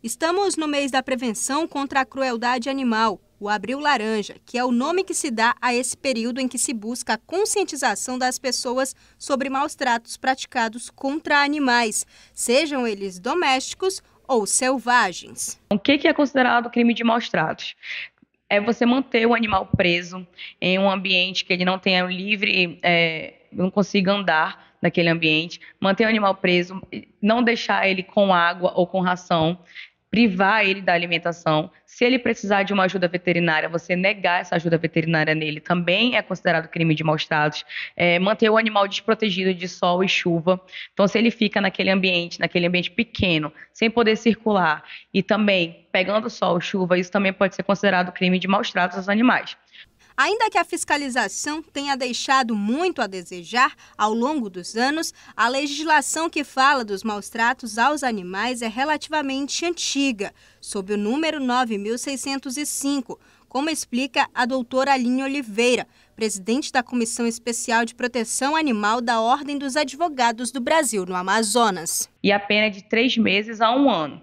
Estamos no mês da prevenção contra a crueldade animal, o Abril Laranja, que é o nome que se dá a esse período em que se busca a conscientização das pessoas sobre maus tratos praticados contra animais, sejam eles domésticos ou selvagens. O que é considerado crime de maus tratos? É você manter o animal preso em um ambiente que ele não tenha livre, é, não consiga andar, naquele ambiente, manter o animal preso, não deixar ele com água ou com ração, privar ele da alimentação. Se ele precisar de uma ajuda veterinária, você negar essa ajuda veterinária nele também é considerado crime de maus tratos. É, manter o animal desprotegido de sol e chuva. Então, se ele fica naquele ambiente, naquele ambiente pequeno, sem poder circular e também pegando sol, chuva, isso também pode ser considerado crime de maus tratos aos animais. Ainda que a fiscalização tenha deixado muito a desejar ao longo dos anos, a legislação que fala dos maus tratos aos animais é relativamente antiga, sob o número 9605 como explica a doutora Aline Oliveira, presidente da Comissão Especial de Proteção Animal da Ordem dos Advogados do Brasil, no Amazonas. E a pena é de três meses a um ano.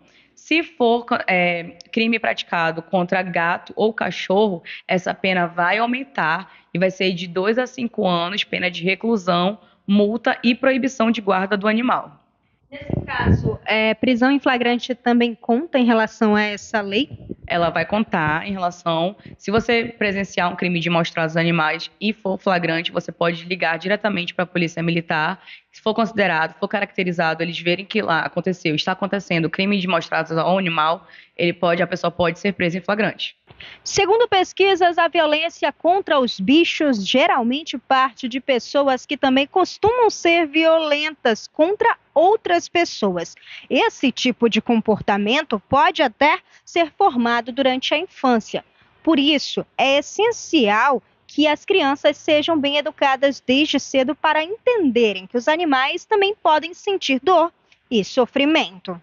Se for é, crime praticado contra gato ou cachorro, essa pena vai aumentar e vai ser de 2 a 5 anos, pena de reclusão, multa e proibição de guarda do animal. Nesse caso, é, prisão em flagrante também conta em relação a essa lei? ela vai contar em relação. Se você presenciar um crime de maus aos animais e for flagrante, você pode ligar diretamente para a polícia militar. Se for considerado, for caracterizado, eles verem que lá aconteceu, está acontecendo crime de maus ao animal, ele pode, a pessoa pode ser presa em flagrante. Segundo pesquisas, a violência contra os bichos geralmente parte de pessoas que também costumam ser violentas contra outras pessoas. Esse tipo de comportamento pode até ser formado durante a infância. Por isso, é essencial que as crianças sejam bem educadas desde cedo para entenderem que os animais também podem sentir dor e sofrimento.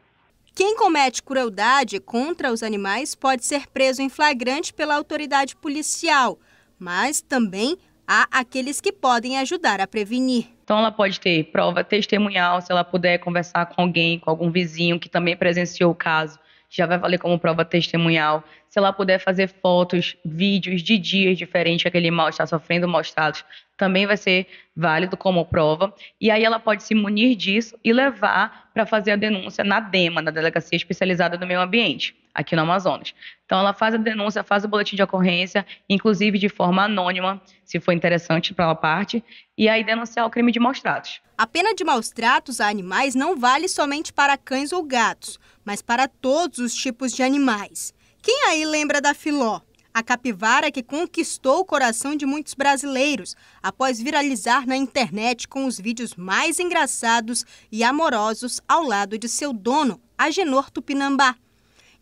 Quem comete crueldade contra os animais pode ser preso em flagrante pela autoridade policial, mas também há aqueles que podem ajudar a prevenir. Então, ela pode ter prova testemunhal, se ela puder conversar com alguém, com algum vizinho que também presenciou o caso já vai valer como prova testemunhal. Se ela puder fazer fotos, vídeos de dias diferentes que aquele mal está sofrendo mal tratos, também vai ser válido como prova. E aí ela pode se munir disso e levar para fazer a denúncia na DEMA, na Delegacia Especializada do Meio Ambiente aqui no Amazonas. Então, ela faz a denúncia, faz o boletim de ocorrência, inclusive de forma anônima, se for interessante para ela parte, e aí denunciar o crime de maus tratos. A pena de maus tratos a animais não vale somente para cães ou gatos, mas para todos os tipos de animais. Quem aí lembra da Filó? a capivara que conquistou o coração de muitos brasileiros após viralizar na internet com os vídeos mais engraçados e amorosos ao lado de seu dono, Agenor Tupinambá.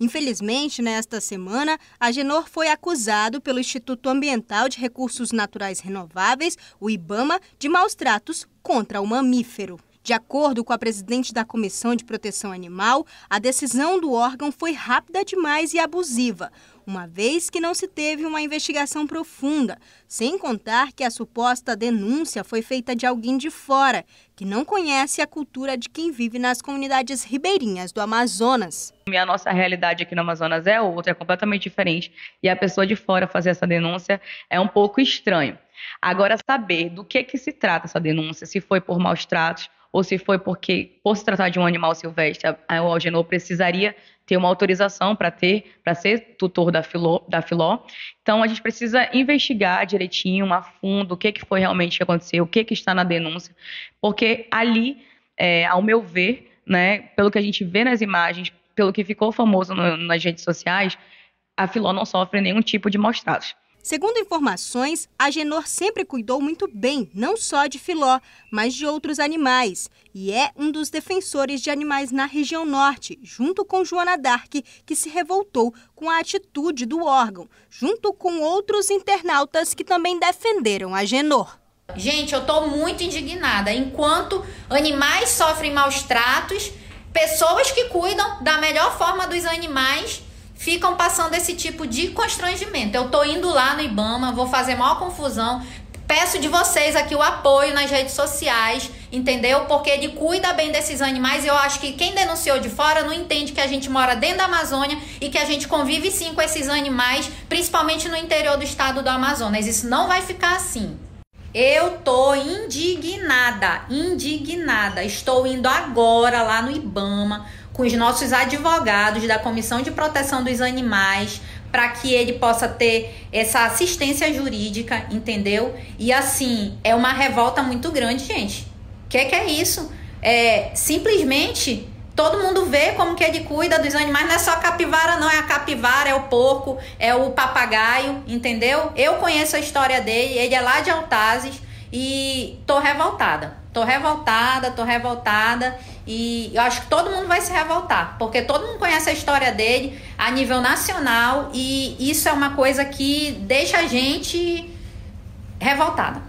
Infelizmente, nesta semana, Agenor foi acusado pelo Instituto Ambiental de Recursos Naturais Renováveis, o IBAMA, de maus tratos contra o mamífero. De acordo com a presidente da Comissão de Proteção Animal, a decisão do órgão foi rápida demais e abusiva, uma vez que não se teve uma investigação profunda, sem contar que a suposta denúncia foi feita de alguém de fora, que não conhece a cultura de quem vive nas comunidades ribeirinhas do Amazonas. E a nossa realidade aqui no Amazonas é outra, é completamente diferente, e a pessoa de fora fazer essa denúncia é um pouco estranho. Agora, saber do que, que se trata essa denúncia, se foi por maus tratos ou se foi porque, por se tratar de um animal silvestre, a, o Algenor precisaria ter uma autorização para ter, para ser tutor da filó, da filó. Então a gente precisa investigar direitinho, a fundo, o que, que foi realmente que aconteceu, o que, que está na denúncia, porque ali, é, ao meu ver, né, pelo que a gente vê nas imagens, pelo que ficou famoso no, nas redes sociais, a Filó não sofre nenhum tipo de mostrados. Segundo informações, a Genor sempre cuidou muito bem, não só de filó, mas de outros animais, e é um dos defensores de animais na região norte, junto com Joana Dark, que se revoltou com a atitude do órgão, junto com outros internautas que também defenderam a Genor. Gente, eu estou muito indignada. Enquanto animais sofrem maus tratos, pessoas que cuidam da melhor forma dos animais ficam passando esse tipo de constrangimento. Eu tô indo lá no Ibama, vou fazer maior confusão. Peço de vocês aqui o apoio nas redes sociais, entendeu? Porque ele cuida bem desses animais. Eu acho que quem denunciou de fora não entende que a gente mora dentro da Amazônia e que a gente convive sim com esses animais, principalmente no interior do estado do Amazonas. Isso não vai ficar assim. Eu tô indignada, indignada. Estou indo agora lá no Ibama com os nossos advogados da Comissão de Proteção dos Animais para que ele possa ter essa assistência jurídica, entendeu? E assim, é uma revolta muito grande, gente. O que, que é isso? É, simplesmente todo mundo vê como que ele cuida dos animais, não é só a capivara, não, é a capivara, é o porco, é o papagaio, entendeu? Eu conheço a história dele, ele é lá de Altazes e tô revoltada. Tô revoltada, tô revoltada. E eu acho que todo mundo vai se revoltar, porque todo mundo conhece a história dele a nível nacional e isso é uma coisa que deixa a gente revoltada.